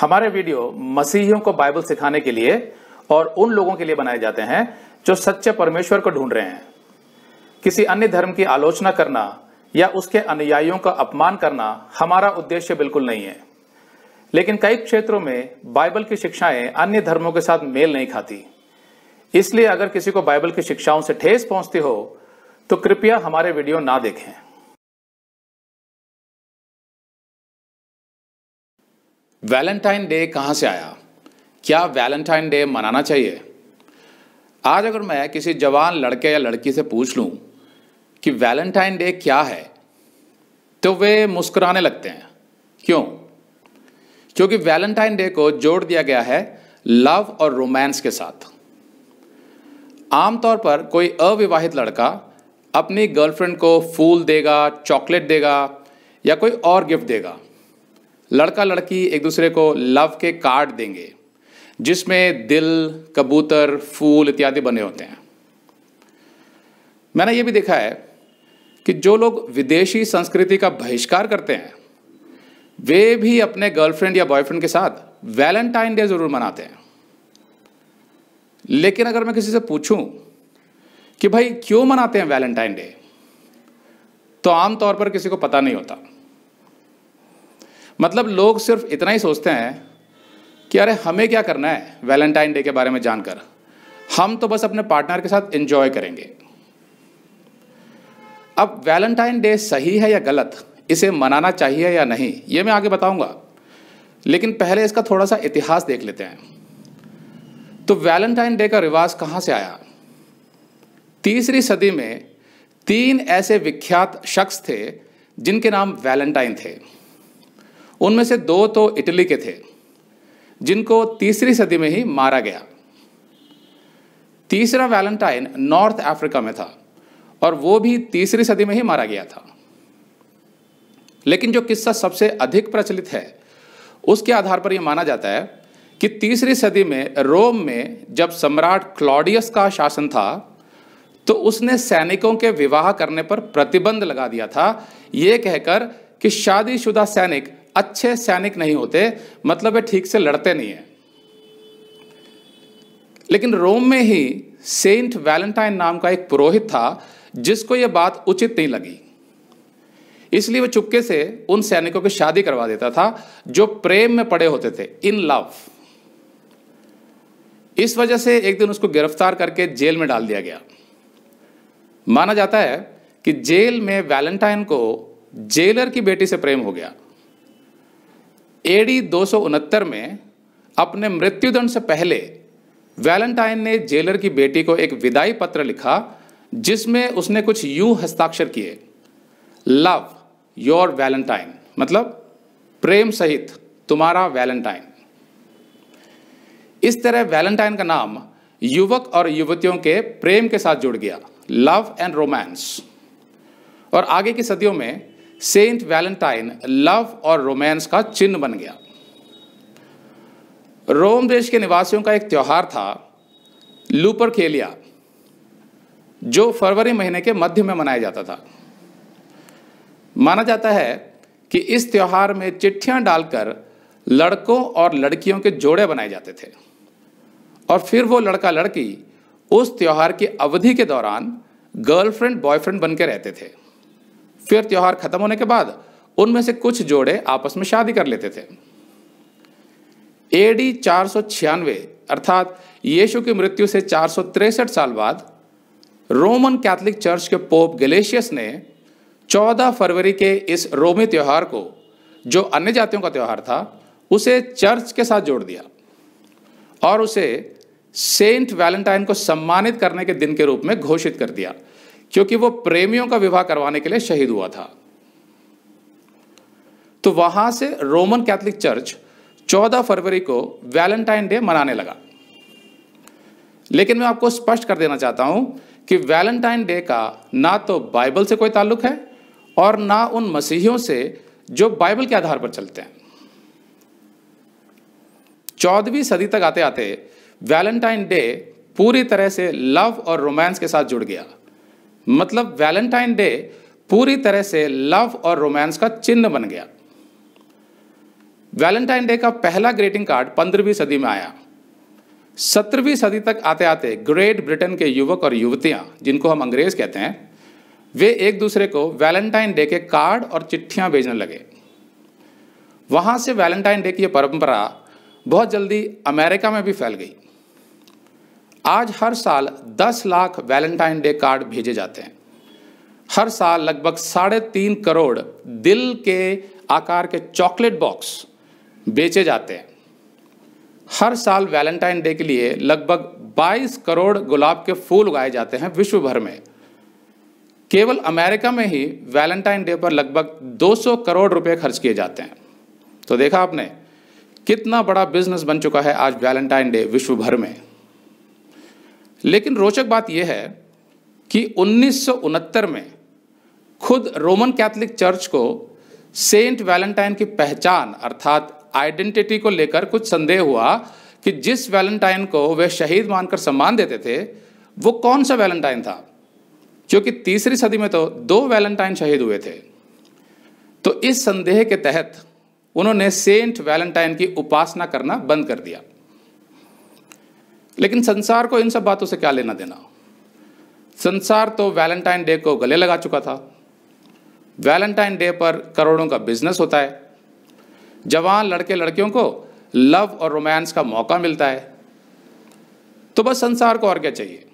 हमारे वीडियो मसीहियों को बाइबल सिखाने के लिए और उन लोगों के लिए बनाए जाते हैं जो सच्चे परमेश्वर को ढूंढ रहे हैं किसी अन्य धर्म की आलोचना करना या उसके अनुयायियों का अपमान करना हमारा उद्देश्य बिल्कुल नहीं है लेकिन कई क्षेत्रों में बाइबल की शिक्षाएं अन्य धर्मों के साथ मेल नहीं खाती इसलिए अगर किसी को बाइबल की शिक्षाओं से ठेस पहुंचती हो तो कृपया हमारे वीडियो ना देखें वैलेंटाइन डे कहाँ से आया क्या वैलेंटाइन डे मनाना चाहिए आज अगर मैं किसी जवान लड़के या लड़की से पूछ लूँ कि वैलेंटाइन डे क्या है तो वे मुस्कुराने लगते हैं क्यों क्योंकि वैलेंटाइन डे को जोड़ दिया गया है लव और रोमांस के साथ आमतौर पर कोई अविवाहित लड़का अपनी गर्लफ्रेंड को फूल देगा चॉकलेट देगा या कोई और गिफ्ट देगा लड़का लड़की एक दूसरे को लव के कार्ड देंगे जिसमें दिल कबूतर फूल इत्यादि बने होते हैं मैंने ये भी देखा है कि जो लोग विदेशी संस्कृति का बहिष्कार करते हैं वे भी अपने गर्लफ्रेंड या बॉयफ्रेंड के साथ वैलेंटाइन डे ज़रूर मनाते हैं लेकिन अगर मैं किसी से पूछूं कि भाई क्यों मनाते हैं वैलेंटाइन डे तो आमतौर पर किसी को पता नहीं होता मतलब लोग सिर्फ इतना ही सोचते हैं कि अरे हमें क्या करना है वैलेंटाइन डे के बारे में जानकर हम तो बस अपने पार्टनर के साथ एंजॉय करेंगे अब वैलेंटाइन डे सही है या गलत इसे मनाना चाहिए या नहीं ये मैं आगे बताऊंगा लेकिन पहले इसका थोड़ा सा इतिहास देख लेते हैं तो वैलेंटाइन डे का रिवाज कहां से आया तीसरी सदी में तीन ऐसे विख्यात शख्स थे जिनके नाम वैलेंटाइन थे उनमें से दो तो इटली के थे जिनको तीसरी सदी में ही मारा गया तीसरा वैलेंटाइन नॉर्थ अफ्रीका में था और वो भी तीसरी सदी में ही मारा गया था लेकिन जो किस्सा सबसे अधिक प्रचलित है उसके आधार पर यह माना जाता है कि तीसरी सदी में रोम में जब सम्राट क्लॉडियस का शासन था तो उसने सैनिकों के विवाह करने पर प्रतिबंध लगा दिया था कह कहकर कि शादीशुदा सैनिक अच्छे सैनिक नहीं होते मतलब है ठीक से लड़ते नहीं है लेकिन रोम में ही सेंट वैलेंटाइन नाम का एक पुरोहित था जिसको यह बात उचित नहीं लगी इसलिए वह चुपके से उन सैनिकों की शादी करवा देता था जो प्रेम में पड़े होते थे इन लव इस वजह से एक दिन उसको गिरफ्तार करके जेल में डाल दिया गया माना जाता है कि जेल में वैलेंटाइन को जेलर की बेटी से प्रेम हो गया एडी दो में अपने मृत्युदंड से पहले वैलेंटाइन ने जेलर की बेटी को एक विदाई पत्र लिखा जिसमें उसने कुछ यूं हस्ताक्षर किए लव योर वैलेंटाइन मतलब प्रेम सहित तुम्हारा वैलेंटाइन इस तरह वैलेंटाइन का नाम युवक और युवतियों के प्रेम के साथ जुड़ गया लव एंड रोमांस और आगे की सदियों में सेंट वैलेंटाइन लव और रोमांस का चिन्ह बन गया रोम देश के निवासियों का एक त्यौहार था केलिया जो फरवरी महीने के मध्य में मनाया जाता था माना जाता है कि इस त्यौहार में चिट्ठियां डालकर लड़कों और लड़कियों के जोड़े बनाए जाते थे और फिर वो लड़का लड़की उस त्यौहार की अवधि के दौरान गर्लफ्रेंड बॉयफ्रेंड बन के रहते थे फिर त्यौहार खत्म होने के बाद उनमें से कुछ जोड़े आपस में शादी कर लेते थे एडी चार अर्थात यीशु की मृत्यु से चार साल बाद रोमन कैथोलिक चर्च के पोप गलेशियस ने 14 फरवरी के इस रोमी त्यौहार को जो अन्य जातियों का त्यौहार था उसे चर्च के साथ जोड़ दिया और उसे सेंट वैलेंटाइन को सम्मानित करने के दिन के रूप में घोषित कर दिया क्योंकि वो प्रेमियों का विवाह करवाने के लिए शहीद हुआ था तो वहां से रोमन कैथोलिक चर्च 14 फरवरी को वैलेंटाइन डे मनाने लगा लेकिन मैं आपको स्पष्ट कर देना चाहता हूं कि वैलेंटाइन डे का ना तो बाइबल से कोई ताल्लुक है और ना उन मसीहियों से जो बाइबल के आधार पर चलते हैं चौदहवीं सदी तक आते आते वैलेंटाइन डे पूरी तरह से लव और रोमांस के साथ जुड़ गया मतलब वैलेंटाइन डे पूरी तरह से लव और रोमांस का चिन्ह बन गया वैलेंटाइन डे का पहला ग्रीटिंग कार्ड पंद्रहवीं सदी में आया सत्रहवीं सदी तक आते आते ग्रेट ब्रिटेन के युवक और युवतियां जिनको हम अंग्रेज कहते हैं वे एक दूसरे को वैलेंटाइन डे के कार्ड और चिट्ठियां भेजने लगे वहां से वैलेंटाइन डे की यह परंपरा बहुत जल्दी अमेरिका में भी फैल गई आज हर साल 10 लाख वैलेंटाइन डे कार्ड भेजे जाते हैं हर साल लगभग साढ़े तीन करोड़ दिल के आकार के चॉकलेट बॉक्स बेचे जाते हैं हर साल वैलेंटाइन डे के लिए लगभग 22 करोड़ गुलाब के फूल उगाए जाते हैं विश्व भर में केवल अमेरिका में ही वैलेंटाइन डे पर लगभग 200 करोड़ रुपए खर्च किए जाते हैं तो देखा आपने कितना बड़ा बिजनेस बन चुका है आज वैलेंटाइन डे विश्व भर में लेकिन रोचक बात यह है कि उन्नीस में खुद रोमन कैथोलिक चर्च को सेंट वैलेंटाइन की पहचान अर्थात आइडेंटिटी को लेकर कुछ संदेह हुआ कि जिस वैलेंटाइन को वे शहीद मानकर सम्मान देते थे वो कौन सा वैलेंटाइन था क्योंकि तीसरी सदी में तो दो वैलेंटाइन शहीद हुए थे तो इस संदेह के तहत उन्होंने सेंट वैलेंटाइन की उपासना करना बंद कर दिया लेकिन संसार को इन सब बातों से क्या लेना देना संसार तो वैलेंटाइन डे को गले लगा चुका था वैलेंटाइन डे पर करोड़ों का बिजनेस होता है जवान लड़के लड़कियों को लव और रोमांस का मौका मिलता है तो बस संसार को और क्या चाहिए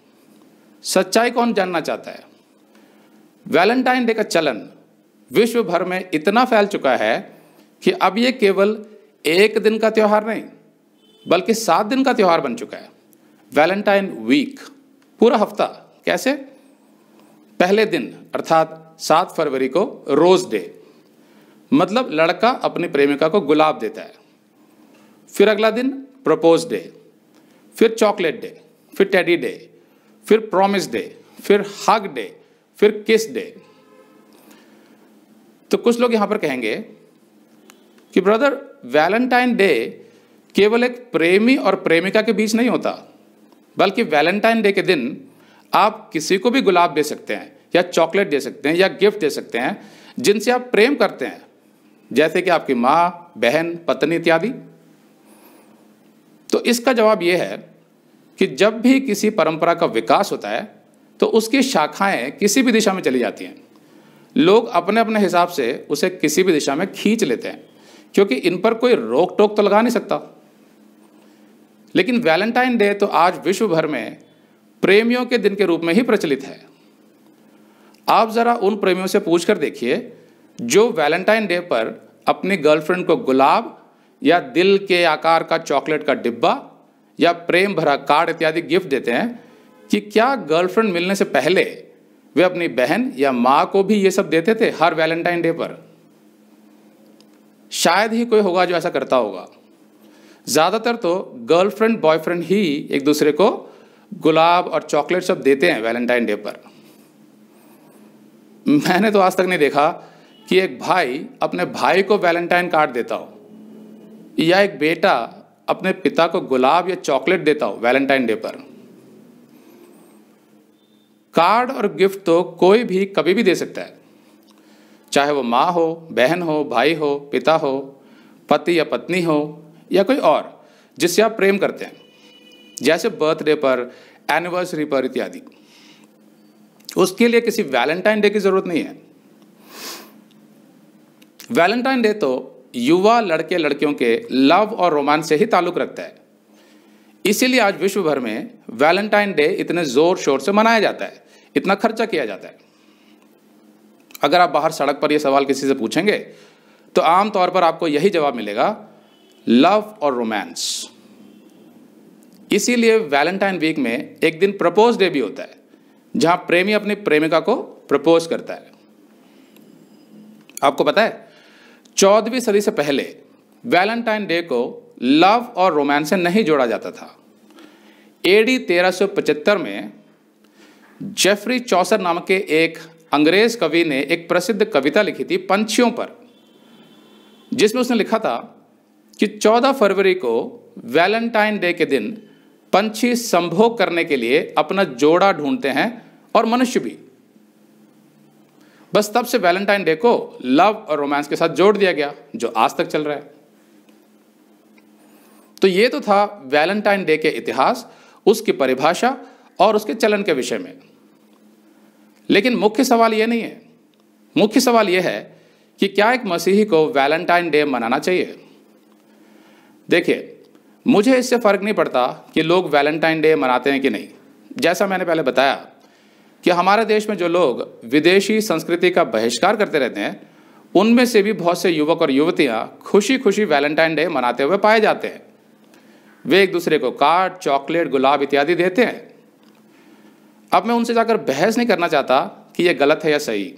सच्चाई कौन जानना चाहता है वैलेंटाइन डे का चलन विश्व भर में इतना फैल चुका है कि अब ये केवल एक दिन का त्यौहार नहीं बल्कि सात दिन का त्यौहार बन चुका है वैलेंटाइन वीक पूरा हफ्ता कैसे पहले दिन अर्थात सात फरवरी को रोज डे मतलब लड़का अपनी प्रेमिका को गुलाब देता है फिर अगला दिन प्रपोज डे फिर चॉकलेट डे फिर टेडी डे फिर प्रॉमिस डे फिर हग डे फिर किस डे तो कुछ लोग यहां पर कहेंगे कि ब्रदर वैलेंटाइन डे केवल एक प्रेमी और प्रेमिका के बीच नहीं होता बल्कि वैलेंटाइन डे के दिन आप किसी को भी गुलाब दे सकते हैं या चॉकलेट दे सकते हैं या गिफ्ट दे सकते हैं जिनसे आप प्रेम करते हैं जैसे कि आपकी माँ बहन पत्नी इत्यादि तो इसका जवाब यह है कि जब भी किसी परंपरा का विकास होता है तो उसकी शाखाएं किसी भी दिशा में चली जाती हैं लोग अपने अपने हिसाब से उसे किसी भी दिशा में खींच लेते हैं क्योंकि इन पर कोई रोक टोक तो लगा नहीं सकता लेकिन वैलेंटाइन डे तो आज विश्व भर में प्रेमियों के दिन के रूप में ही प्रचलित है आप ज़रा उन प्रेमियों से पूछ कर देखिए जो वैलेंटाइन डे पर अपनी गर्लफ्रेंड को गुलाब या दिल के आकार का चॉकलेट का डिब्बा या प्रेम भरा कार्ड इत्यादि गिफ्ट देते हैं कि क्या गर्लफ्रेंड मिलने से पहले वे अपनी बहन या माँ को भी ये सब देते थे हर वैलेंटाइन डे पर शायद ही कोई होगा जो ऐसा करता होगा ज़्यादातर तो गर्लफ्रेंड बॉयफ्रेंड ही एक दूसरे को गुलाब और चॉकलेट सब देते हैं वैलेंटाइन डे पर मैंने तो आज तक नहीं देखा कि एक भाई अपने भाई को वैलेंटाइन कार्ड देता हो या एक बेटा अपने पिता को गुलाब या चॉकलेट देता हो वैलेंटाइन डे पर कार्ड और गिफ्ट तो कोई भी कभी भी दे सकता है चाहे वो माँ हो बहन हो भाई हो पिता हो पति या पत्नी हो या कोई और जिससे आप प्रेम करते हैं जैसे बर्थडे पर एनिवर्सरी पर इत्यादि उसके लिए किसी वैलेंटाइन डे की जरूरत नहीं है वैलेंटाइन डे तो युवा लड़के लड़कियों के लव और रोमांस से ही ताल्लुक रखता है इसीलिए आज विश्व भर में वैलेंटाइन डे इतने जोर शोर से मनाया जाता है इतना खर्चा किया जाता है अगर आप बाहर सड़क पर यह सवाल किसी से पूछेंगे तो आमतौर पर आपको यही जवाब मिलेगा लव और रोमांस इसीलिए वैलेंटाइन वीक में एक दिन प्रपोज डे भी होता है जहां प्रेमी अपनी प्रेमिका को प्रपोज करता है आपको पता है चौदहवीं सदी से पहले वैलेंटाइन डे को लव और रोमांस से नहीं जोड़ा जाता था एडी 1375 में जेफरी चौसर नाम के एक अंग्रेज कवि ने एक प्रसिद्ध कविता लिखी थी पंछियों पर जिसमें उसने लिखा था कि 14 फरवरी को वैलेंटाइन डे के दिन पंछी संभोग करने के लिए अपना जोड़ा ढूंढते हैं और मनुष्य भी बस तब से वैलेंटाइन डे को लव और रोमांस के साथ जोड़ दिया गया जो आज तक चल रहा है तो ये तो था वैलेंटाइन डे के इतिहास उसकी परिभाषा और उसके चलन के विषय में लेकिन मुख्य सवाल यह नहीं है मुख्य सवाल यह है कि क्या एक मसीही को वैलेंटाइन डे मनाना चाहिए देखिए मुझे इससे फ़र्क नहीं पड़ता कि लोग वैलेंटाइन डे मनाते हैं कि नहीं जैसा मैंने पहले बताया कि हमारे देश में जो लोग विदेशी संस्कृति का बहिष्कार करते रहते हैं उनमें से भी बहुत से युवक और युवतियां खुशी खुशी वैलेंटाइन डे मनाते हुए पाए जाते हैं वे एक दूसरे को कार्ड चॉकलेट गुलाब इत्यादि देते हैं अब मैं उनसे जाकर बहस नहीं करना चाहता कि यह गलत है या सही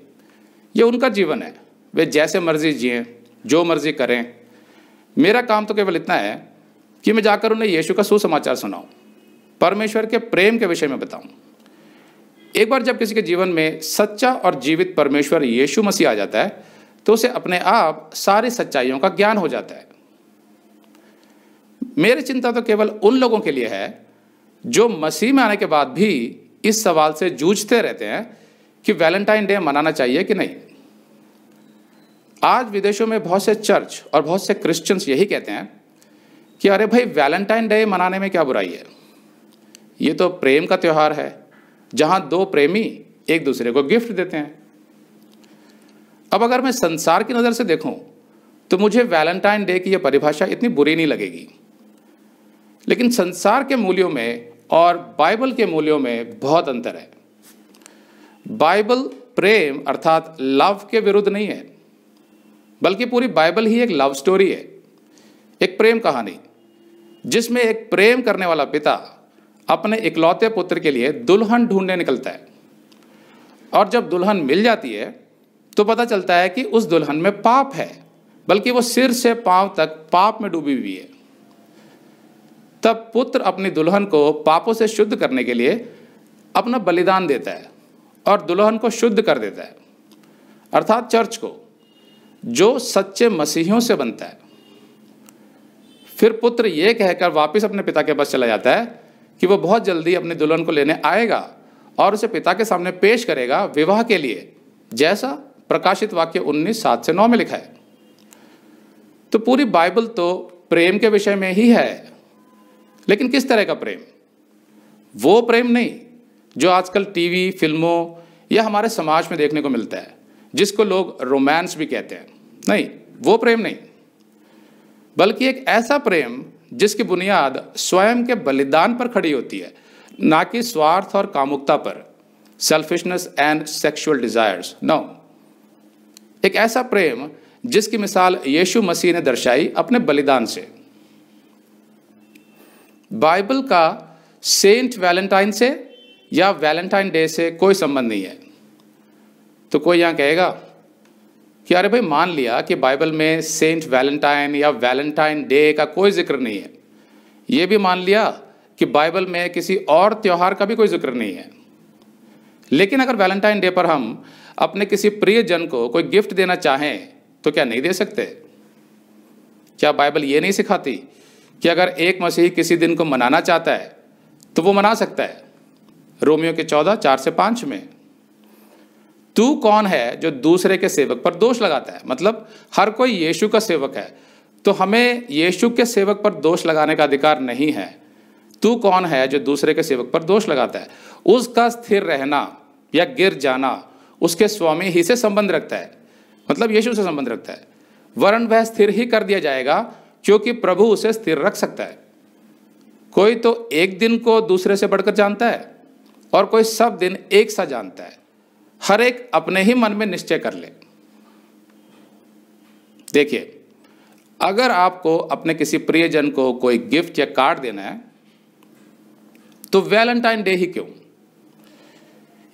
ये उनका जीवन है वे जैसे मर्जी जिए जो मर्जी करें मेरा काम तो केवल इतना है कि मैं जाकर उन्हें यीशु का सुसमाचार सुनाऊं परमेश्वर के प्रेम के विषय में बताऊं एक बार जब किसी के जीवन में सच्चा और जीवित परमेश्वर यीशु मसीह आ जाता है तो उसे अपने आप सारी सच्चाइयों का ज्ञान हो जाता है मेरी चिंता तो केवल उन लोगों के लिए है जो मसीह में आने के बाद भी इस सवाल से जूझते रहते हैं कि वैलेंटाइन डे मनाना चाहिए कि नहीं आज विदेशों में बहुत से चर्च और बहुत से क्रिश्चियंस यही कहते हैं कि अरे भाई वैलेंटाइन डे मनाने में क्या बुराई है ये तो प्रेम का त्यौहार है जहां दो प्रेमी एक दूसरे को गिफ्ट देते हैं अब अगर मैं संसार की नज़र से देखूं तो मुझे वैलेंटाइन डे की यह परिभाषा इतनी बुरी नहीं लगेगी लेकिन संसार के मूल्यों में और बाइबल के मूल्यों में बहुत अंतर है बाइबल प्रेम अर्थात लव के विरुद्ध नहीं है बल्कि पूरी बाइबल ही एक लव स्टोरी है एक प्रेम कहानी जिसमें एक प्रेम करने वाला पिता अपने इकलौते पुत्र के लिए दुल्हन ढूंढने निकलता है और जब दुल्हन मिल जाती है तो पता चलता है कि उस दुल्हन में पाप है बल्कि वो सिर से पांव तक पाप में डूबी हुई है तब पुत्र अपनी दुल्हन को पापों से शुद्ध करने के लिए अपना बलिदान देता है और दुल्हन को शुद्ध कर देता है अर्थात चर्च को जो सच्चे मसीहियों से बनता है फिर पुत्र ये कहकर वापस अपने पिता के पास चला जाता है कि वो बहुत जल्दी अपने दुल्हन को लेने आएगा और उसे पिता के सामने पेश करेगा विवाह के लिए जैसा प्रकाशित वाक्य उन्नीस सात से नौ में लिखा है तो पूरी बाइबल तो प्रेम के विषय में ही है लेकिन किस तरह का प्रेम वो प्रेम नहीं जो आजकल टीवी फिल्मों या हमारे समाज में देखने को मिलता है जिसको लोग रोमांस भी कहते हैं नहीं वो प्रेम नहीं बल्कि एक ऐसा प्रेम जिसकी बुनियाद स्वयं के बलिदान पर खड़ी होती है ना कि स्वार्थ और कामुकता पर selfishness and sexual desires no एक ऐसा प्रेम जिसकी मिसाल यीशु मसीह ने दर्शाई अपने बलिदान से बाइबल का सेंट वैलेंटाइन से या वैलेंटाइन डे से कोई संबंध नहीं है तो कोई यहाँ कहेगा कि अरे भाई मान लिया कि बाइबल में सेंट वैलेंटाइन या वैलेंटाइन डे का कोई जिक्र नहीं है ये भी मान लिया कि बाइबल में किसी और त्यौहार का भी कोई जिक्र नहीं है लेकिन अगर वैलेंटाइन डे पर हम अपने किसी प्रिय जन को कोई गिफ्ट देना चाहें तो क्या नहीं दे सकते क्या बाइबल ये नहीं सिखाती कि अगर एक मसीह किसी दिन को मनाना चाहता है तो वो मना सकता है रोमियो के चौदह चार से पाँच में तू कौन है जो दूसरे के सेवक पर दोष लगाता है मतलब हर कोई यीशु का सेवक है तो हमें यीशु के सेवक पर दोष लगाने का अधिकार नहीं है तू कौन है जो दूसरे के सेवक पर दोष लगाता है उसका स्थिर रहना या गिर जाना उसके स्वामी ही से संबंध रखता है मतलब यीशु से संबंध रखता है वरण वह स्थिर ही कर दिया जाएगा क्योंकि प्रभु उसे स्थिर रख सकता है कोई तो एक दिन को दूसरे से बढ़कर जानता है और कोई सब दिन एक सा जानता है हर एक अपने ही मन में निश्चय कर ले देखिए अगर आपको अपने किसी प्रियजन को कोई गिफ्ट या कार्ड देना है तो वैलेंटाइन डे ही क्यों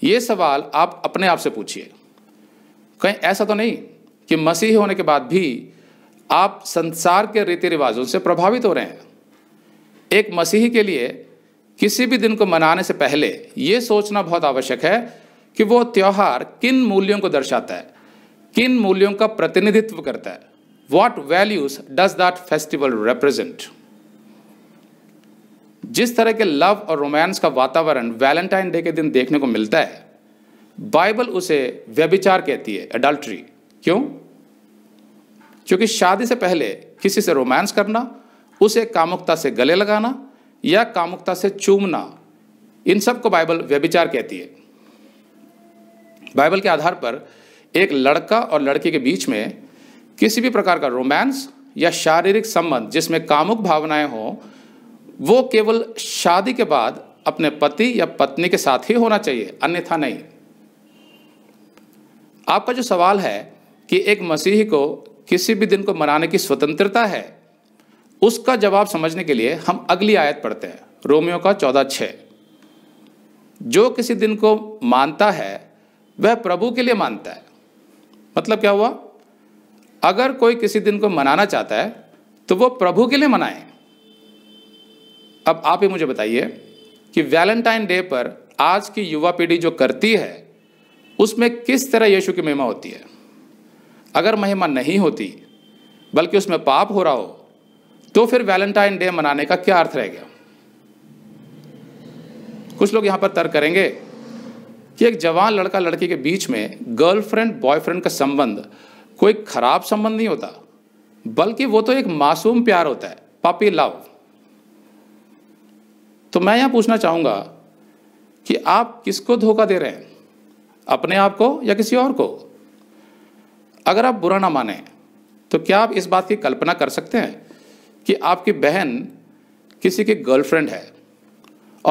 ये सवाल आप अपने आप से पूछिए कहीं ऐसा तो नहीं कि मसीह होने के बाद भी आप संसार के रीति रिवाजों से प्रभावित हो रहे हैं एक मसीही के लिए किसी भी दिन को मनाने से पहले यह सोचना बहुत आवश्यक है कि वो त्यौहार किन मूल्यों को दर्शाता है किन मूल्यों का प्रतिनिधित्व करता है what values does that festival represent जिस तरह के लव और रोमांस का वातावरण वैलेंटाइन डे के दिन देखने को मिलता है बाइबल उसे व्यभिचार कहती है एडल्ट्री क्यों क्योंकि शादी से पहले किसी से रोमांस करना उसे कामुकता से गले लगाना या कामुकता से चूमना इन सब को बाइबल व्यभिचार कहती है बाइबल के आधार पर एक लड़का और लड़की के बीच में किसी भी प्रकार का रोमांस या शारीरिक संबंध जिसमें कामुक भावनाएं हों वो केवल शादी के बाद अपने पति या पत्नी के साथ ही होना चाहिए अन्यथा नहीं आपका जो सवाल है कि एक मसीही को किसी भी दिन को मनाने की स्वतंत्रता है उसका जवाब समझने के लिए हम अगली आयत पढ़ते हैं रोमियो का चौदह छ जो किसी दिन को मानता है वह प्रभु के लिए मानता है मतलब क्या हुआ अगर कोई किसी दिन को मनाना चाहता है तो वो प्रभु के लिए मनाए अब आप ही मुझे बताइए कि वैलेंटाइन डे पर आज की युवा पीढ़ी जो करती है उसमें किस तरह यीशु की महिमा होती है अगर महिमा नहीं होती बल्कि उसमें पाप हो रहा हो तो फिर वैलेंटाइन डे मनाने का क्या अर्थ रह गया कुछ लोग यहां पर तर्क करेंगे कि एक जवान लड़का लड़की के बीच में गर्लफ्रेंड बॉयफ्रेंड का संबंध कोई खराब संबंध नहीं होता बल्कि वो तो एक मासूम प्यार होता है पापी लव तो मैं यहां पूछना चाहूंगा कि आप किसको धोखा दे रहे हैं अपने आप को या किसी और को अगर आप बुरा ना माने तो क्या आप इस बात की कल्पना कर सकते हैं कि आपकी बहन किसी की गर्लफ्रेंड है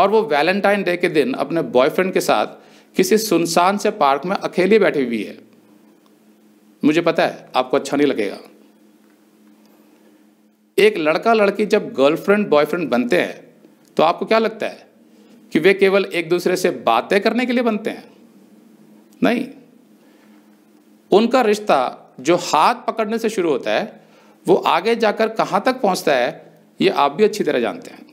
और वो वैलेंटाइन डे के दिन अपने बॉयफ्रेंड के साथ किसी सुनसान से पार्क में अकेली बैठी हुई है मुझे पता है आपको अच्छा नहीं लगेगा एक लड़का लड़की जब गर्लफ्रेंड बॉयफ्रेंड बनते हैं तो आपको क्या लगता है कि वे केवल एक दूसरे से बातें करने के लिए बनते हैं नहीं उनका रिश्ता जो हाथ पकड़ने से शुरू होता है वो आगे जाकर कहाँ तक पहुंचता है ये आप भी अच्छी तरह जानते हैं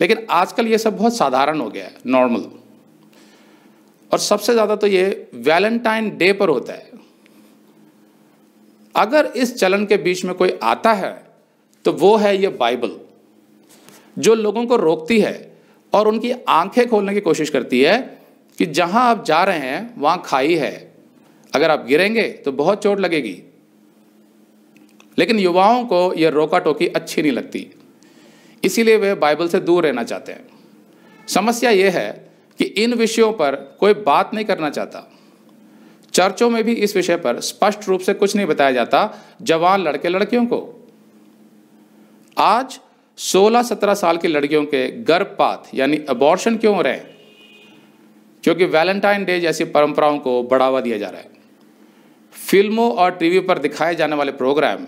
लेकिन आजकल ये सब बहुत साधारण हो गया है नॉर्मल और सबसे ज़्यादा तो ये वैलेंटाइन डे पर होता है अगर इस चलन के बीच में कोई आता है तो वो है ये बाइबल जो लोगों को रोकती है और उनकी आंखें खोलने की कोशिश करती है कि जहां आप जा रहे हैं वहां खाई है अगर आप गिरेंगे तो बहुत चोट लगेगी लेकिन युवाओं को यह रोका टोकी अच्छी नहीं लगती इसीलिए वे बाइबल से दूर रहना चाहते हैं समस्या ये है कि इन विषयों पर कोई बात नहीं करना चाहता चर्चों में भी इस विषय पर स्पष्ट रूप से कुछ नहीं बताया जाता जवान लड़के लड़कियों को आज 16-17 साल की लड़कियों के गर्भपात यानी अबॉर्शन क्यों हो रहे हैं क्योंकि वैलेंटाइन डे जैसी परंपराओं को बढ़ावा दिया जा रहा है फिल्मों और टीवी पर दिखाए जाने वाले प्रोग्राम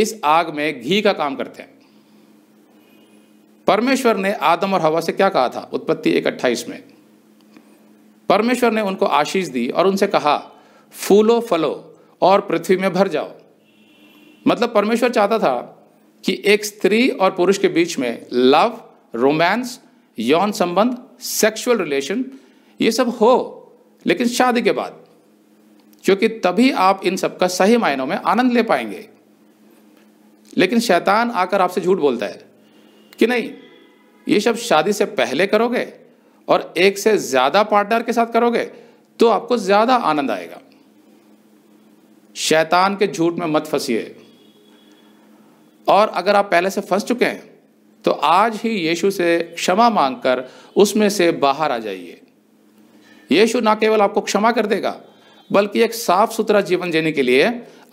इस आग में घी का काम करते हैं परमेश्वर ने आदम और हवा से क्या कहा था उत्पत्ति एक अट्ठाईस में परमेश्वर ने उनको आशीष दी और उनसे कहा फूलो फलो और पृथ्वी में भर जाओ मतलब परमेश्वर चाहता था कि एक स्त्री और पुरुष के बीच में लव रोमांस यौन संबंध सेक्सुअल रिलेशन ये सब हो लेकिन शादी के बाद क्योंकि तभी आप इन सब का सही मायनों में आनंद ले पाएंगे लेकिन शैतान आकर आपसे झूठ बोलता है कि नहीं ये सब शादी से पहले करोगे और एक से ज़्यादा पार्टनर के साथ करोगे तो आपको ज़्यादा आनंद आएगा शैतान के झूठ में मत फंसिए और अगर आप पहले से फंस चुके हैं तो आज ही यीशु से क्षमा मांगकर उसमें से बाहर आ जाइए यीशु ना केवल आपको क्षमा कर देगा बल्कि एक साफ सुथरा जीवन जीने के लिए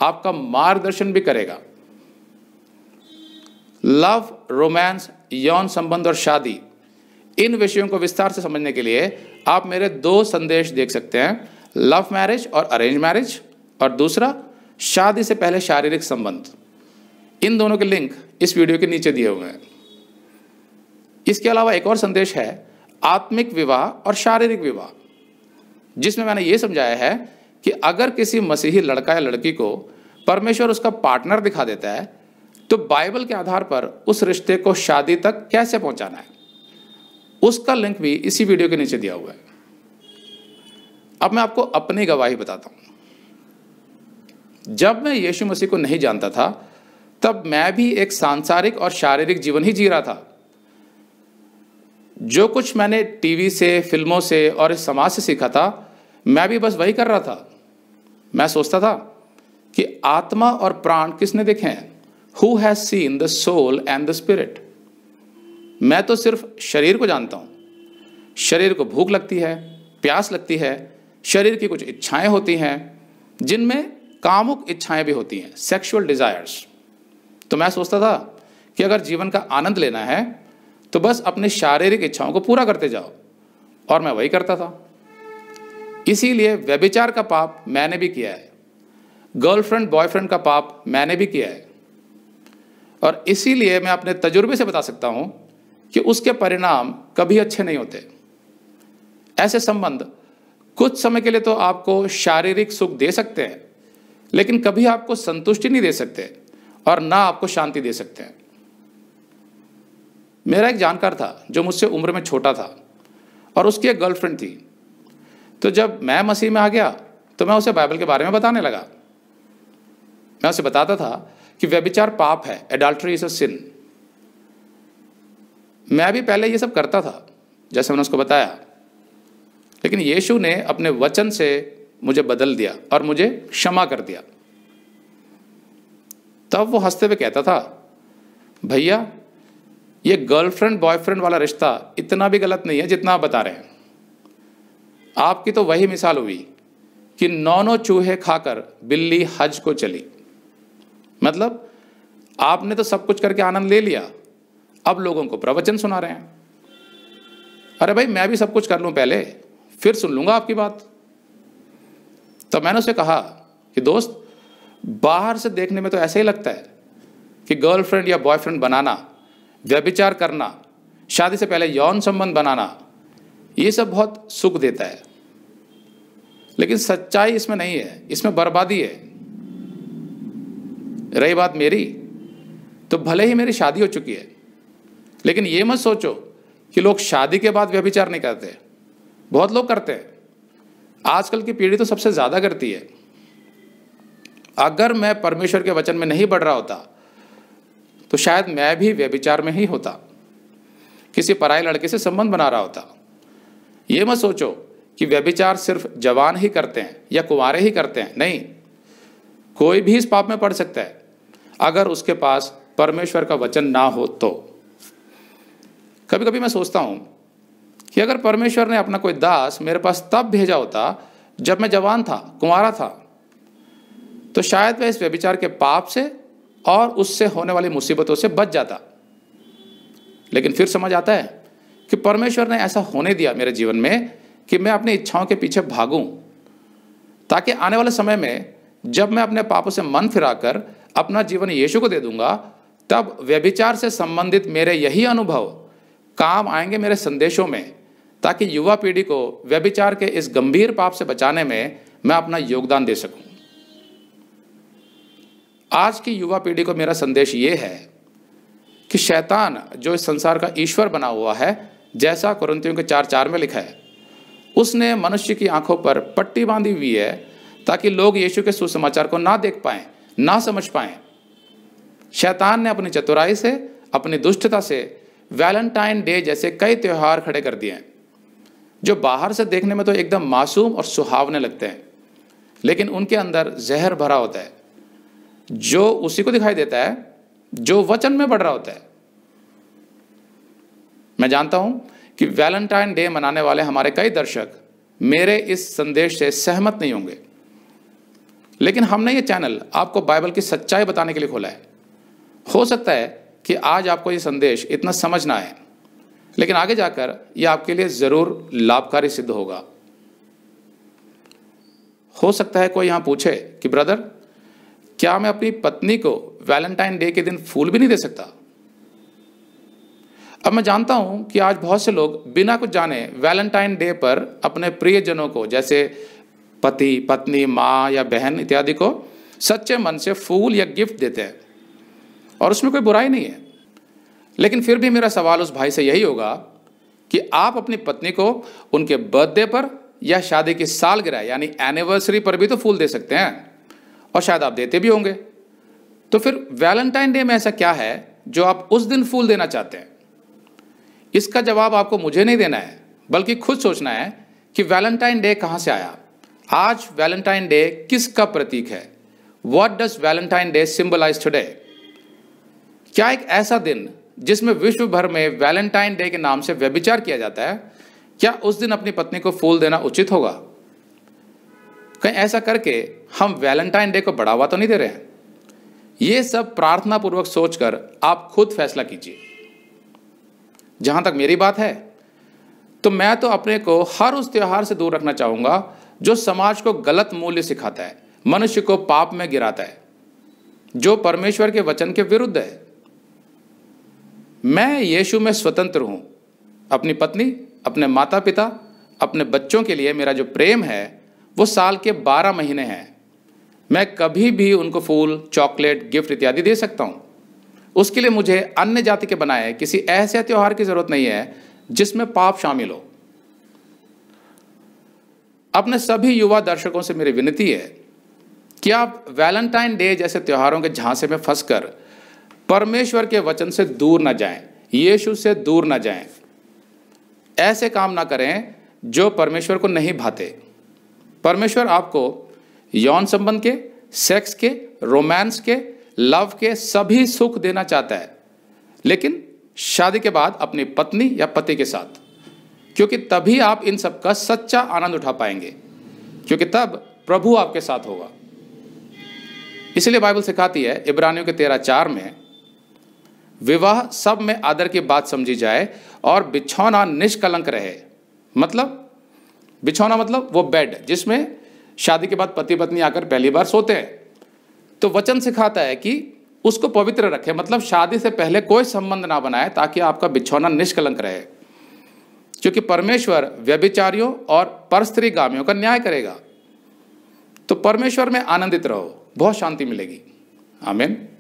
आपका मार्गदर्शन भी करेगा लव रोमांस यौन संबंध और शादी इन विषयों को विस्तार से समझने के लिए आप मेरे दो संदेश देख सकते हैं लव मैरिज और अरेंज मैरिज और दूसरा शादी से पहले शारीरिक संबंध इन दोनों के लिंक इस वीडियो के नीचे दिए हुए हैं इसके अलावा एक और संदेश है आत्मिक विवाह और शारीरिक विवाह जिसमें मैंने ये समझाया है कि अगर किसी मसीही लड़का या लड़की को परमेश्वर उसका पार्टनर दिखा देता है तो बाइबल के आधार पर उस रिश्ते को शादी तक कैसे पहुंचाना है उसका लिंक भी इसी वीडियो के नीचे दिया हुआ है अब मैं आपको अपनी गवाही बताता हूं जब मैं यीशु मसीह को नहीं जानता था तब मैं भी एक सांसारिक और शारीरिक जीवन ही जी रहा था जो कुछ मैंने टीवी से फिल्मों से और इस समाज से सीखा था मैं भी बस वही कर रहा था मैं सोचता था कि आत्मा और प्राण किसने देखे हैं who has seen the soul and the spirit मैं तो सिर्फ शरीर को जानता हूं शरीर को भूख लगती है प्यास लगती है शरीर की कुछ इच्छाएं होती हैं जिनमें कामुक इच्छाएं भी होती हैं सेक्सुअल डिज़ायर्स तो मैं सोचता था कि अगर जीवन का आनंद लेना है तो बस अपनी शारीरिक इच्छाओं को पूरा करते जाओ और मैं वही करता था इसीलिए व्यभिचार का पाप मैंने भी किया है गर्लफ्रेंड बॉयफ्रेंड का पाप मैंने भी किया है और इसीलिए मैं अपने तजुर्बे से बता सकता हूँ कि उसके परिणाम कभी अच्छे नहीं होते ऐसे संबंध कुछ समय के लिए तो आपको शारीरिक सुख दे सकते हैं लेकिन कभी आपको संतुष्टि नहीं दे सकते और ना आपको शांति दे सकते हैं मेरा एक जानकार था जो मुझसे उम्र में छोटा था और उसकी एक गर्लफ्रेंड थी तो जब मैं मसीह में आ गया तो मैं उसे बाइबल के बारे में बताने लगा मैं उसे बताता था कि व्यभिचार पाप है एडल्ट्री इज अ सिन मैं भी पहले ये सब करता था जैसे मैंने उसको बताया लेकिन यीशु ने अपने वचन से मुझे बदल दिया और मुझे क्षमा कर दिया तब वो हंसते हुए कहता था भैया ये गर्लफ्रेंड बॉयफ्रेंड वाला रिश्ता इतना भी गलत नहीं है जितना आप बता रहे हैं आपकी तो वही मिसाल हुई कि नौ नौ चूहे खाकर बिल्ली हज को चली मतलब आपने तो सब कुछ करके आनंद ले लिया अब लोगों को प्रवचन सुना रहे हैं अरे भाई मैं भी सब कुछ कर लू पहले फिर सुन लूंगा आपकी बात तो मैंने उसे कहा कि दोस्त बाहर से देखने में तो ऐसे ही लगता है कि गर्लफ्रेंड या बॉयफ्रेंड बनाना व्यभिचार करना शादी से पहले यौन संबंध बनाना ये सब बहुत सुख देता है लेकिन सच्चाई इसमें नहीं है इसमें बर्बादी है रही बात मेरी तो भले ही मेरी शादी हो चुकी है लेकिन ये मत सोचो कि लोग शादी के बाद व्यभिचार नहीं करते बहुत लोग करते हैं आजकल की पीढ़ी तो सबसे ज़्यादा करती है अगर मैं परमेश्वर के वचन में नहीं बढ़ रहा होता तो शायद मैं भी व्यभिचार में ही होता किसी पराए लड़के से संबंध बना रहा होता ये मत सोचो कि व्यभिचार सिर्फ जवान ही करते हैं या कुंवारे ही करते हैं नहीं कोई भी इस पाप में पड़ सकता है अगर उसके पास परमेश्वर का वचन ना हो तो कभी कभी मैं सोचता हूं कि अगर परमेश्वर ने अपना कोई दास मेरे पास तब भेजा होता जब मैं जवान था कुंवारा था तो शायद मैं इस व्यभिचार के पाप से और उससे होने वाली मुसीबतों से बच जाता लेकिन फिर समझ आता है कि परमेश्वर ने ऐसा होने दिया मेरे जीवन में कि मैं अपनी इच्छाओं के पीछे भागूं ताकि आने वाले समय में जब मैं अपने पापों से मन फिराकर अपना जीवन यीशु को दे दूंगा तब व्यभिचार से संबंधित मेरे यही अनुभव काम आएंगे मेरे संदेशों में ताकि युवा पीढ़ी को व्यभिचार के इस गंभीर पाप से बचाने में मैं अपना योगदान दे सकूं। आज की युवा पीढ़ी को मेरा संदेश ये है कि शैतान जो इस संसार का ईश्वर बना हुआ है जैसा कुरंतियों के चार चार में लिखा है उसने मनुष्य की आंखों पर पट्टी बांधी हुई है ताकि लोग यीशु के सुसमाचार को ना देख पाएं ना समझ पाए शैतान ने अपनी चतुराई से अपनी दुष्टता से वैलेंटाइन डे जैसे कई त्यौहार खड़े कर दिए हैं जो बाहर से देखने में तो एकदम मासूम और सुहावने लगते हैं लेकिन उनके अंदर जहर भरा होता है जो उसी को दिखाई देता है जो वचन में बढ़ रहा होता है मैं जानता हूं कि वैलेंटाइन डे मनाने वाले हमारे कई दर्शक मेरे इस संदेश से सहमत नहीं होंगे लेकिन हमने ये चैनल आपको बाइबल की सच्चाई बताने के लिए खोला है हो सकता है कि आज आपको ये संदेश इतना समझ ना आए लेकिन आगे जाकर यह आपके लिए ज़रूर लाभकारी सिद्ध होगा हो सकता है कोई यहां पूछे कि ब्रदर क्या मैं अपनी पत्नी को वैलेंटाइन डे के दिन फूल भी नहीं दे सकता अब मैं जानता हूं कि आज बहुत से लोग बिना कुछ जाने वैलेंटाइन डे पर अपने प्रियजनों को जैसे पति पत्नी माँ या बहन इत्यादि को सच्चे मन से फूल या गिफ्ट देते हैं और उसमें कोई बुराई नहीं है लेकिन फिर भी मेरा सवाल उस भाई से यही होगा कि आप अपनी पत्नी को उनके बर्थडे पर या शादी की सालगिरह यानी एनिवर्सरी पर भी तो फूल दे सकते हैं और शायद आप देते भी होंगे तो फिर वैलेंटाइन डे में ऐसा क्या है जो आप उस दिन फूल देना चाहते हैं इसका जवाब आपको मुझे नहीं देना है बल्कि खुद सोचना है कि वैलेंटाइन डे कहाँ से आया आज वैलेंटाइन डे किसका प्रतीक है what does Valentine day symbolise today क्या एक ऐसा दिन जिसमें विश्व भर में वैलेंटाइन डे के नाम से व्यभिचार किया जाता है क्या उस दिन अपनी पत्नी को फूल देना उचित होगा कहीं ऐसा करके हम वैलेंटाइन डे को बढ़ावा तो नहीं दे रहे हैं यह सब प्रार्थना पूर्वक सोचकर आप खुद फैसला कीजिए जहां तक मेरी बात है तो मैं तो अपने को हर उस त्यौहार से दूर रखना चाहूंगा जो समाज को गलत मूल्य सिखाता है मनुष्य को पाप में गिराता है जो परमेश्वर के वचन के विरुद्ध है मैं यीशु में स्वतंत्र हूं अपनी पत्नी अपने माता पिता अपने बच्चों के लिए मेरा जो प्रेम है वो साल के बारह महीने हैं मैं कभी भी उनको फूल चॉकलेट गिफ्ट इत्यादि दे सकता हूं उसके लिए मुझे अन्य जाति के बनाए किसी ऐसे त्यौहार की ज़रूरत नहीं है जिसमें पाप शामिल हो अपने सभी युवा दर्शकों से मेरी विनती है कि आप वैलेंटाइन डे जैसे त्योहारों के झांसे में फंसकर परमेश्वर के वचन से दूर ना जाएं यीशु से दूर ना जाएं ऐसे काम ना करें जो परमेश्वर को नहीं भाते परमेश्वर आपको यौन संबंध के सेक्स के रोमांस के लव के सभी सुख देना चाहता है लेकिन शादी के बाद अपनी पत्नी या पति के साथ क्योंकि तभी आप इन सब का सच्चा आनंद उठा पाएंगे क्योंकि तब प्रभु आपके साथ होगा इसलिए बाइबल सिखाती है इब्रानियों के तेरह चार में विवाह सब में आदर की बात समझी जाए और बिछौना निष्कलंक रहे मतलब बिछौना मतलब वो बेड जिसमें शादी के बाद पति पत्नी आकर पहली बार सोते हैं तो वचन सिखाता है कि उसको पवित्र रखें मतलब शादी से पहले कोई संबंध ना बनाए ताकि आपका बिछौना निष्कलंक रहे क्योंकि परमेश्वर व्यभिचारियों और गामियों का न्याय करेगा तो परमेश्वर में आनंदित रहो बहुत शांति मिलेगी आमेन